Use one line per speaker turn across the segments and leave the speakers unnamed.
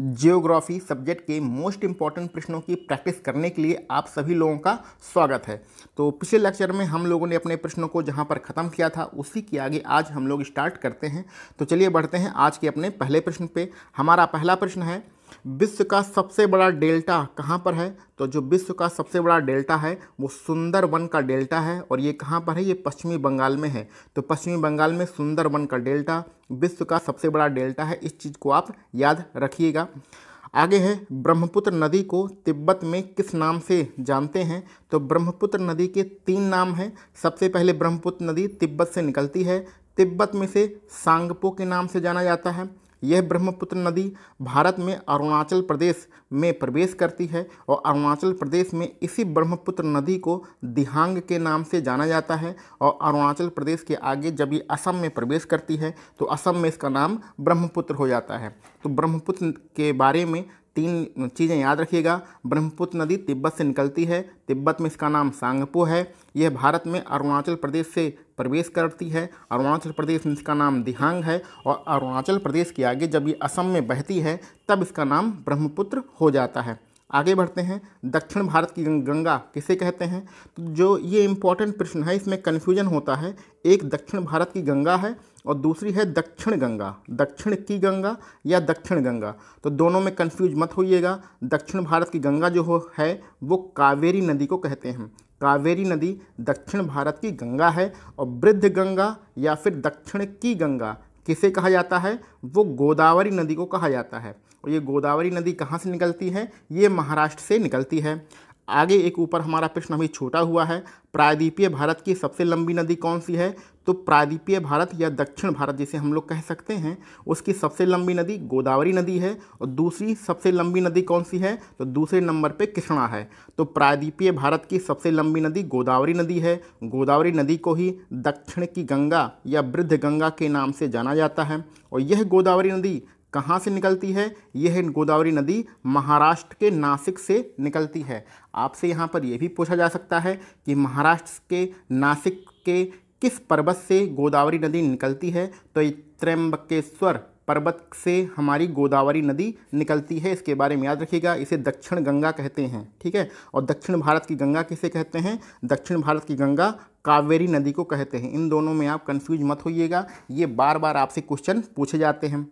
geography subject के most important प्रश्नों की प्रैक्टिस करने के लिए आप सभी लोगों का स्वागत है तो पिछले लेक्चर में हम लोगों ने अपने प्रश्नों को जहां पर ख़त्म किया था उसी के आगे आज हम लोग स्टार्ट करते हैं तो चलिए बढ़ते हैं आज के अपने पहले प्रश्न पे हमारा पहला प्रश्न है विश्व का सबसे बड़ा डेल्टा कहाँ पर है तो जो विश्व का सबसे बड़ा डेल्टा है वो सुंदरवन का डेल्टा है और ये कहाँ पर है ये पश्चिमी बंगाल में है तो पश्चिमी बंगाल में सुंदरवन का डेल्टा विश्व का सबसे बड़ा डेल्टा है इस चीज़ को आप याद रखिएगा आगे है ब्रह्मपुत्र नदी को तिब्बत में किस नाम से जानते हैं तो ब्रह्मपुत्र नदी के तीन नाम हैं सबसे पहले ब्रह्मपुत्र नदी तिब्बत से निकलती है तिब्बत में से सांगपो के नाम से जाना जाता है यह ब्रह्मपुत्र नदी भारत में अरुणाचल प्रदेश में प्रवेश करती है और अरुणाचल प्रदेश में इसी ब्रह्मपुत्र नदी को दिहांग के नाम से जाना जाता है और अरुणाचल प्रदेश के आगे जब ये असम में प्रवेश करती है तो असम में इसका नाम ब्रह्मपुत्र हो जाता है तो ब्रह्मपुत्र के बारे में तीन चीज़ें याद रखिएगा ब्रह्मपुत्र नदी तिब्बत से निकलती है तिब्बत में इसका नाम सांगपो है यह भारत में अरुणाचल प्रदेश से प्रवेश करती है अरुणाचल प्रदेश में इसका नाम दिहांग है और अरुणाचल प्रदेश के आगे जब ये असम में बहती है तब इसका नाम ब्रह्मपुत्र हो जाता है आगे बढ़ते हैं दक्षिण भारत की गंगा किसे कहते हैं तो जो ये इम्पोर्टेंट प्रश्न है इसमें कन्फ्यूजन होता है एक दक्षिण भारत की गंगा है और दूसरी है दक्षिण गंगा दक्षिण की गंगा या दक्षिण गंगा तो दोनों में कंफ्यूज मत होइएगा दक्षिण भारत की गंगा जो हो है वो कावेरी नदी को कहते हैं कावेरी नदी दक्षिण भारत की गंगा है और वृद्ध गंगा या फिर दक्षिण की गंगा किसे कहा जाता है वो गोदावरी नदी को कहा जाता है और ये गोदावरी नदी कहाँ से निकलती है ये महाराष्ट्र से निकलती है आगे एक ऊपर हमारा प्रश्न अभी छोटा हुआ है प्रायद्वीपीय भारत की सबसे लंबी नदी कौन सी है तो प्रायद्वीपीय भारत या दक्षिण भारत जिसे हम लोग कह सकते हैं उसकी सबसे लंबी नदी गोदावरी नदी है और दूसरी सबसे लंबी नदी कौन सी है तो दूसरे नंबर पे कृष्णा है तो प्रायद्वीपीय भारत की सबसे लंबी नदी गोदावरी नदी है गोदावरी नदी को ही दक्षिण की गंगा या वृद्ध गंगा के नाम से जाना जाता है और यह गोदावरी नदी कहाँ से निकलती है यह गोदावरी नदी महाराष्ट्र के नासिक से निकलती है आपसे यहाँ पर यह भी पूछा जा सकता है कि महाराष्ट्र के नासिक के किस पर्वत से गोदावरी नदी निकलती है तो त्र्यंबकेश्वर पर्वत से हमारी गोदावरी नदी निकलती है इसके बारे में याद रखिएगा इसे दक्षिण गंगा कहते हैं ठीक है और दक्षिण भारत की गंगा किसे कहते हैं दक्षिण भारत की गंगा कावेरी नदी को कहते हैं इन दोनों में आप कंफ्यूज मत होइएगा ये बार बार आपसे क्वेश्चन पूछे जाते हैं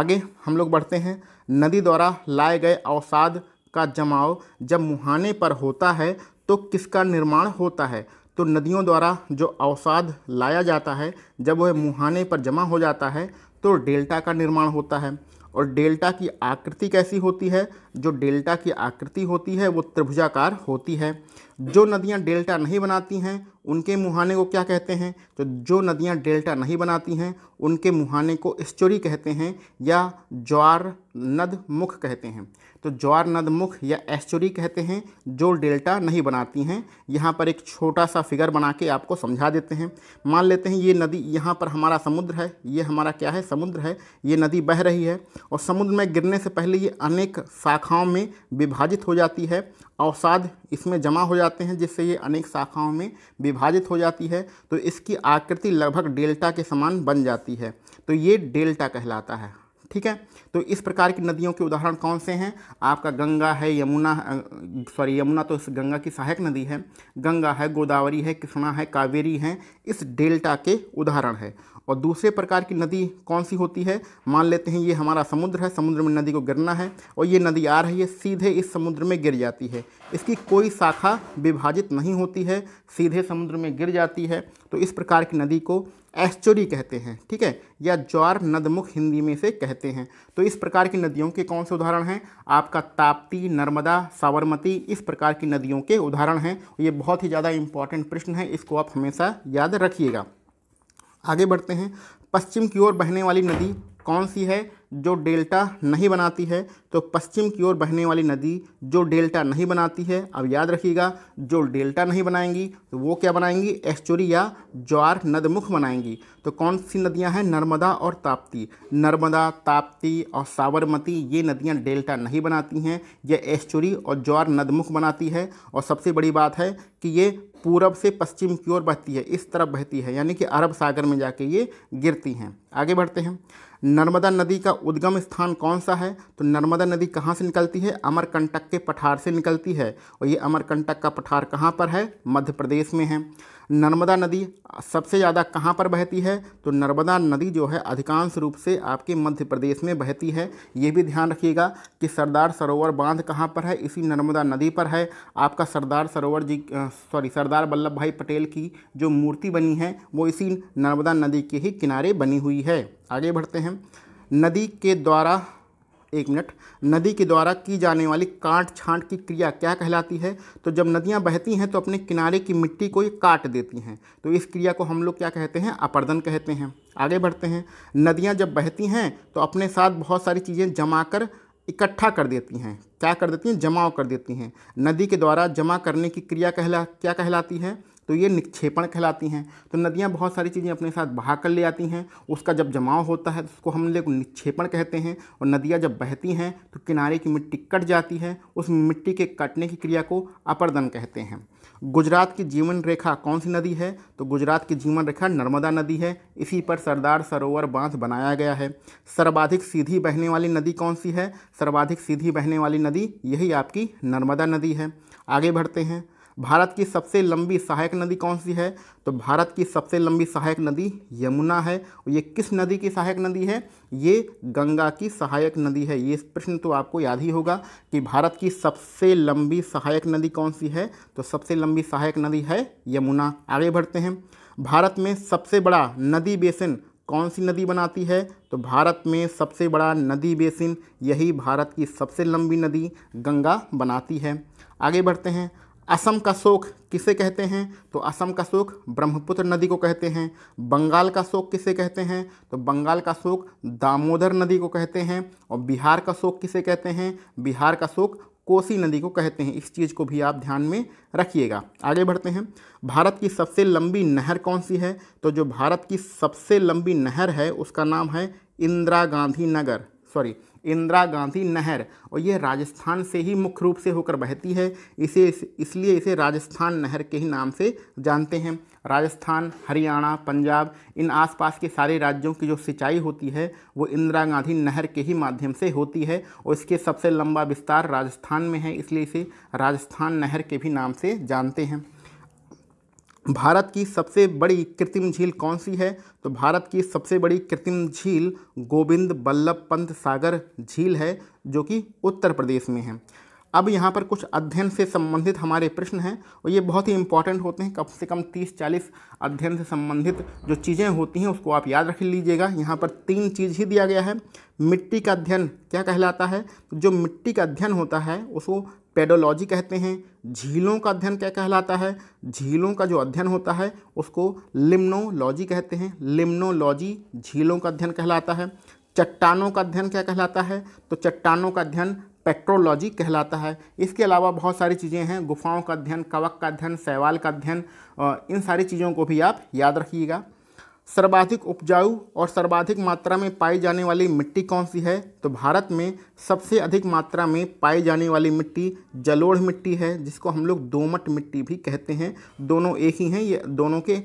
आगे हम लोग बढ़ते हैं नदी द्वारा लाए गए अवसाद का जमाव जब मुहाने पर होता है तो किसका निर्माण होता है तो नदियों द्वारा जो अवसाद लाया जाता है जब वह मुहाने पर जमा हो जाता है तो डेल्टा का निर्माण होता है और डेल्टा की आकृति कैसी होती है जो डेल्टा की आकृति होती है वो त्रिभुजाकार होती है जो नदियाँ डेल्टा नहीं बनाती हैं उनके मुहाने को क्या कहते हैं तो जो नदियाँ डेल्टा नहीं बनाती हैं उनके मुहाने को एस्चोरी कहते हैं या ज्वार नद मुख कहते हैं तो ज्वार नद मुख या एस्चोरी कहते हैं जो डेल्टा नहीं बनाती हैं यहाँ पर एक छोटा सा फिगर बना के आपको समझा देते हैं मान लेते हैं ये नदी यहाँ पर हमारा समुद्र है ये हमारा क्या है समुद्र है ये नदी बह रही है और समुद्र में गिरने से पहले ये अनेक शाखाओं में विभाजित हो जाती है अवसाद इसमें जमा हो जाते हैं जिससे ये अनेक शाखाओं में विभाजित हो जाती है तो इसकी आकृति लगभग डेल्टा के समान बन जाती है तो ये डेल्टा कहलाता है ठीक है तो इस प्रकार की नदियों के उदाहरण कौन से हैं आपका गंगा है यमुना सॉरी यमुना तो गंगा की सहायक नदी है गंगा है गोदावरी है कृष्णा है कावेरी है इस डेल्टा के उदाहरण है और दूसरे प्रकार की नदी कौन सी होती है मान लेते हैं ये हमारा समुद्र है समुद्र में नदी को गिरना है और ये नदी आ रही है सीधे इस समुद्र में गिर जाती है इसकी कोई शाखा विभाजित नहीं होती है सीधे समुद्र में गिर जाती है तो इस प्रकार की नदी को एस्चोरी कहते हैं ठीक है या ज्वार नदमुख हिंदी में से कहते हैं तो इस प्रकार की नदियों के कौन से उदाहरण हैं आपका ताप्ती नर्मदा साबरमती इस प्रकार की नदियों के उदाहरण हैं ये बहुत ही ज़्यादा इंपॉर्टेंट प्रश्न है इसको आप हमेशा याद रखिएगा आगे बढ़ते हैं पश्चिम की ओर बहने वाली नदी कौन सी है जो डेल्टा नहीं बनाती है तो पश्चिम की ओर बहने वाली नदी जो डेल्टा नहीं बनाती है अब याद रखिएगा जो डेल्टा नहीं बनाएंगी तो वो क्या बनाएंगी एस्चोरी या ज्वार नदमुख बनाएंगी तो कौन सी नदियां हैं नर्मदा और ताप्ती नर्मदा ताप्ती और साबरमती ये नदियां डेल्टा नहीं बनाती हैं यह एस्चोरी और ज्वार नदमुख बनाती है और सबसे बड़ी बात है कि ये पूरब से पश्चिम की ओर बहती है इस तरफ बहती है यानी कि अरब सागर में जाके ये गिरती हैं आगे बढ़ते हैं नर्मदा नदी का उद्गम स्थान कौन सा है तो नर्मदा नदी कहाँ से निकलती है अमरकंटक के पठार से निकलती है और ये अमरकंटक का पठार कहाँ पर है मध्य प्रदेश में है नर्मदा नदी सबसे ज़्यादा कहाँ पर बहती है तो नर्मदा नदी जो है अधिकांश रूप से आपके मध्य प्रदेश में बहती है ये भी ध्यान रखिएगा कि सरदार सरोवर बांध कहाँ पर है इसी नर्मदा नदी पर है आपका सरदार सरोवर जी सॉरी सरदार वल्लभ भाई पटेल की जो मूर्ति बनी है वो इसी नर्मदा नदी के ही किनारे बनी हुई है आगे बढ़ते हैं नदी के द्वारा एक मिनट नदी के द्वारा की जाने वाली काट छांट की क्रिया क्या कहलाती है तो जब नदियाँ बहती हैं तो अपने किनारे की मिट्टी को ये काट देती हैं तो इस क्रिया को हम लोग क्या कहते हैं अपर्दन कहते हैं आगे बढ़ते हैं नदियाँ जब बहती हैं तो अपने साथ बहुत सारी चीज़ें जमा कर इकट्ठा कर देती हैं क्या कर देती हैं जमाव कर देती हैं नदी के द्वारा जमा करने की क्रिया कहला क्या कहलाती है तो ये निक्षेपण कहलाती हैं तो नदियाँ बहुत सारी चीज़ें अपने साथ बहा कर ले आती हैं उसका जब जमाव होता है तो उसको हम लोग निक्षेपण कहते हैं और नदियाँ जब बहती हैं तो किनारे की मिट्टी कट जाती है उस मिट्टी के कटने की क्रिया को अपरदन कहते हैं गुजरात की जीवन रेखा कौन सी नदी है तो गुजरात की जीवन रेखा नर्मदा नदी है इसी पर सरदार सरोवर बांध बनाया गया है सर्वाधिक सीधी बहने वाली नदी कौन सी है सर्वाधिक सीधी बहने वाली नदी यही आपकी नर्मदा नदी है आगे बढ़ते हैं भारत की सबसे लंबी सहायक नदी कौन सी है तो भारत की सबसे लंबी सहायक नदी यमुना है और ये किस नदी की सहायक नदी है ये गंगा की सहायक नदी है ये प्रश्न तो आपको याद ही होगा कि भारत की सबसे लंबी सहायक नदी कौन सी है तो सबसे लंबी सहायक नदी है यमुना आगे बढ़ते हैं भारत में सबसे बड़ा नदी बेसिन कौन सी नदी बनाती है तो भारत में सबसे बड़ा नदी बेसिन यही भारत की सबसे लंबी नदी गंगा बनाती है आगे बढ़ते हैं असम का शोक किसे कहते हैं तो असम का शोक ब्रह्मपुत्र नदी को कहते हैं बंगाल का शोक किसे कहते हैं तो बंगाल का शोक दामोदर नदी को कहते हैं और बिहार का शोक किसे कहते हैं बिहार का शोक कोसी नदी को कहते हैं इस चीज़ को भी आप ध्यान में रखिएगा आगे बढ़ते हैं भारत की सबसे लंबी नहर कौन सी है तो जो भारत की सबसे लंबी नहर है उसका नाम है इंदिरा गांधी नगर सॉरी इंदिरा गांधी नहर और ये राजस्थान से ही मुख्य रूप से होकर बहती है इसे इसलिए इसे राजस्थान नहर के ही नाम से जानते हैं राजस्थान हरियाणा पंजाब इन आसपास के सारे राज्यों की जो सिंचाई होती है वो इंदिरा गांधी नहर के ही माध्यम से होती है और इसके सबसे लंबा विस्तार राजस्थान में है इसलिए इसे राजस्थान नहर के भी नाम से जानते हैं भारत की सबसे बड़ी कृत्रिम झील कौन सी है तो भारत की सबसे बड़ी कृत्रिम झील गोविंद बल्लभ पंत सागर झील है जो कि उत्तर प्रदेश में है अब यहाँ पर कुछ अध्ययन से संबंधित हमारे प्रश्न हैं और ये बहुत ही इंपॉर्टेंट होते हैं कम से कम 30-40 अध्ययन से संबंधित जो चीज़ें होती हैं उसको आप याद रख लीजिएगा यहाँ पर तीन चीज़ ही दिया गया है मिट्टी का अध्ययन क्या कहलाता है तो जो मिट्टी का अध्ययन होता है उसको पेडोलॉजी कहते हैं झीलों का अध्ययन क्या कहलाता है झीलों का जो अध्ययन होता है उसको लिम्नोलॉजी कहते हैं लिम्नोलॉजी झीलों का अध्ययन कहलाता है चट्टानों का अध्ययन क्या कहलाता है तो चट्टानों का अध्ययन पेट्रोलॉजी कहलाता है इसके अलावा बहुत सारी चीज़ें हैं गुफाओं का अध्ययन कवक का अध्ययन सैवाल का अध्ययन इन सारी चीज़ों को भी आप याद रखिएगा सर्वाधिक उपजाऊ और सर्वाधिक मात्रा में पाई जाने वाली मिट्टी कौन सी है तो भारत में सबसे अधिक मात्रा में पाई जाने वाली मिट्टी जलोढ़ मिट्टी है जिसको हम लोग दोमट मिट्टी भी कहते हैं दोनों एक ही हैं ये दोनों के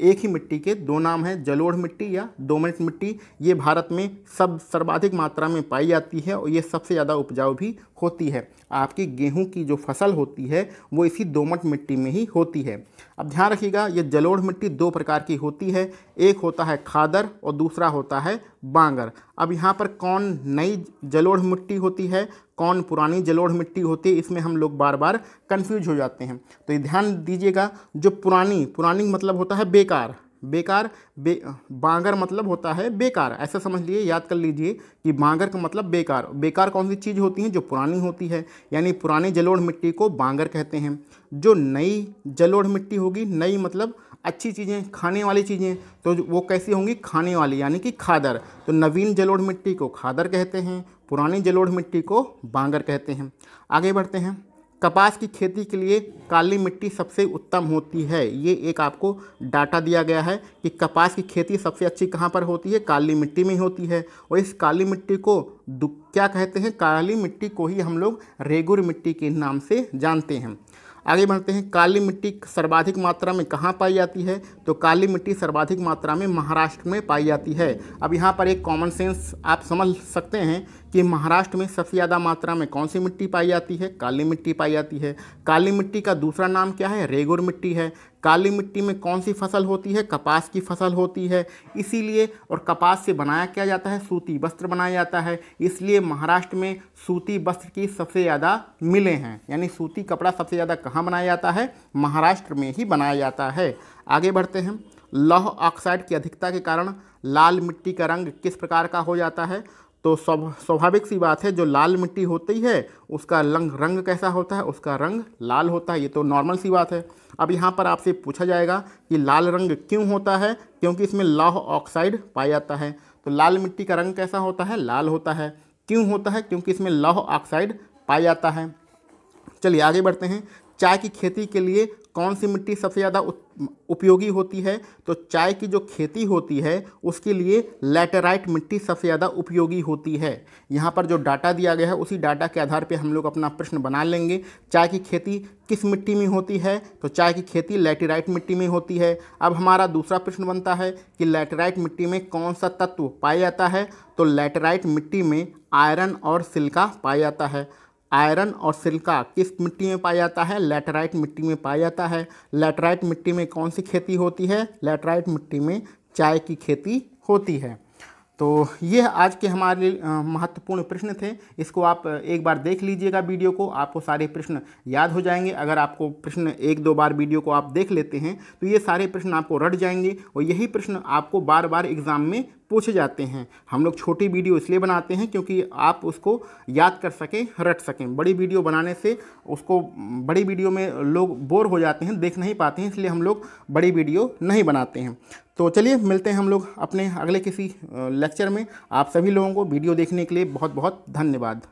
एक ही मिट्टी के दो नाम हैं जलोढ़ मिट्टी या दोमट मिट्टी ये भारत में सब सर्वाधिक मात्रा में पाई जाती है और ये सबसे ज़्यादा उपजाऊ भी होती है आपकी गेहूं की जो फसल होती है वो इसी दोमट मिट्टी में ही होती है अब ध्यान रखिएगा ये जलोढ़ मिट्टी दो प्रकार की होती है एक होता है खादर और दूसरा होता है बांगर अब यहाँ पर कौन नई जलोढ़ मिट्टी होती है कौन पुरानी जलोढ़ मिट्टी होती है इसमें हम लोग बार बार कंफ्यूज हो जाते हैं तो ये ध्यान दीजिएगा जो पुरानी पुरानी मतलब होता है बेकार बेकार बे बांगर मतलब होता है बेकार ऐसा समझ लीजिए याद कर लीजिए कि बांगर का मतलब बेकार बेकार कौन सी चीज़ होती है जो पुरानी होती है यानी पुरानी जलोढ़ मिट्टी को बांगर कहते हैं जो नई जलोढ़ मिट्टी होगी नई मतलब अच्छी चीज़ें खाने वाली चीज़ें तो वो कैसी होंगी खाने वाली यानी कि खादर तो नवीन जलोढ़ मिट्टी को खादर कहते हैं पुरानी जलोढ़ मिट्टी को बांगर कहते हैं आगे बढ़ते हैं कपास की खेती के लिए काली मिट्टी सबसे उत्तम होती है ये एक आपको डाटा दिया गया है कि कपास की खेती सबसे अच्छी कहाँ पर होती है काली मिट्टी में होती है और इस काली मिट्टी को क्या कहते हैं काली मिट्टी को ही हम लोग रेगुर मिट्टी के नाम से जानते हैं आगे बढ़ते हैं काली मिट्टी सर्वाधिक मात्रा में कहाँ पाई जाती है तो काली मिट्टी सर्वाधिक मात्रा में महाराष्ट्र में पाई जाती है अब यहाँ पर एक कॉमन सेंस आप समझ सकते हैं कि महाराष्ट्र में सबसे ज़्यादा मात्रा में कौन सी मिट्टी पाई जाती है काली मिट्टी पाई जाती है काली मिट्टी का दूसरा नाम क्या है रेगुर मिट्टी है काली मिट्टी में कौन सी फसल होती है कपास की फसल होती है इसीलिए और कपास से बनाया क्या जाता है सूती वस्त्र बनाया जाता है इसलिए महाराष्ट्र में सूती वस्त्र की सबसे ज़्यादा मिले हैं यानी सूती कपड़ा सबसे ज़्यादा कहाँ बनाया जाता है महाराष्ट्र में ही बनाया जाता है आगे बढ़ते हैं लौह ऑक्साइड की अधिकता के कारण लाल मिट्टी का रंग किस प्रकार का हो जाता है तो स्वाभाविक सी बात है जो लाल मिट्टी होती है उसका रंग रंग कैसा होता है उसका रंग लाल होता है ये तो नॉर्मल सी बात है अब यहाँ पर आपसे पूछा जाएगा कि लाल रंग क्यों होता है क्योंकि इसमें लौह ऑक्साइड पाया जाता है तो लाल मिट्टी का रंग कैसा होता है लाल होता है क्यों होता है क्योंकि इसमें लौह ऑक्साइड पाया जाता है चलिए आगे बढ़ते हैं चाय की खेती के लिए कौन सी मिट्टी सबसे ज़्यादा उपयोगी होती है तो चाय की जो खेती होती है उसके लिए लेटराइट मिट्टी सबसे ज़्यादा उपयोगी होती है यहाँ पर जो डाटा दिया गया है उसी डाटा के आधार पर हम लोग अपना प्रश्न बना लेंगे चाय की खेती किस मिट्टी में होती है तो चाय की खेती लेटेराइट मिट्टी में होती है अब हमारा दूसरा प्रश्न बनता है कि लेटेराइट मिट्टी में कौन सा तत्व पाया जाता है तो लेटेराइट मिट्टी में आयरन और सिल्का पाया जाता है आयरन और सिल्का किस मिट्टी में पाया जाता है लेटराइट मिट्टी में पाया जाता है लेटराइट मिट्टी में कौन सी खेती होती है लेटराइट मिट्टी में चाय की खेती होती है तो ये आज के हमारे महत्वपूर्ण प्रश्न थे इसको आप एक बार देख लीजिएगा वीडियो को आपको सारे प्रश्न याद हो जाएंगे अगर आपको प्रश्न एक दो बार वीडियो को आप देख लेते हैं तो ये सारे प्रश्न आपको रट जाएंगे और यही प्रश्न आपको बार बार एग्ज़ाम में पूछे जाते हैं हम लोग छोटी वीडियो इसलिए बनाते हैं क्योंकि आप उसको याद कर सकें रट सकें बड़ी वीडियो बनाने से उसको बड़ी वीडियो में लोग बोर हो जाते हैं देख नहीं पाते हैं इसलिए हम लोग बड़ी वीडियो नहीं बनाते हैं तो चलिए मिलते हैं हम लोग अपने अगले किसी लेक्चर में आप सभी लोगों को वीडियो देखने के लिए बहुत बहुत धन्यवाद